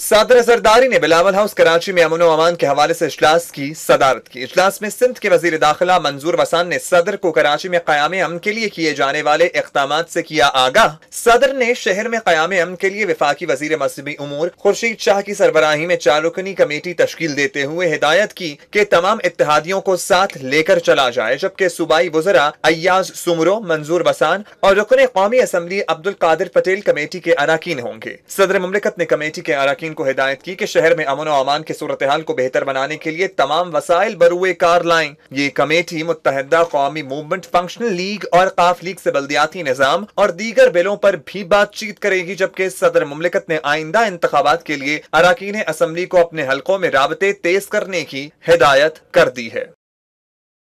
सादर जरदारी ने बिलावल हाउस कराची में अमन अमान के हवाले से इजलास की सदारत की इजलास में सिंध के वजीर दाखिला मंजूर वसान ने सदर को कराची में क्याम अमन के लिए किए जाने वाले इकदाम से किया आगाह सदर ने शहर में क्याम अमन के लिए विफाकी वजीर मजहबी उमूर खुर्शीद शाह की सरबराही में चार रुकनी कमेटी तश्ल देते हुए हिदायत की के तमाम इतिहादियों को साथ लेकर चला जाए जबकि सूबाई बुजरा अयाज सुमरों मंजूर वसान और रुकन कौमी असम्बली अब्दुल कादिर पटेल कमेटी के अरकान होंगे सदर ममलिकत ने कमेटी के अरकान मुलाजमीन को हिदायत की कि शहर में अमन अमान की सूरत हाल को बेहतर बनाने के लिए तमाम वसाइल बरूए कार लाएं ये कमेटी मुतहदा कौमी मूवमेंट फंक्शनल लीग और काफ लीग से बल्दियाती निज़ाम और दीगर बिलों पर भी बातचीत करेगी जबकि सदर मुमलिकत ने आइंदा इंतबात के लिए अरकान असम्बली को अपने हल्कों में रबते तेज करने की हिदायत कर दी है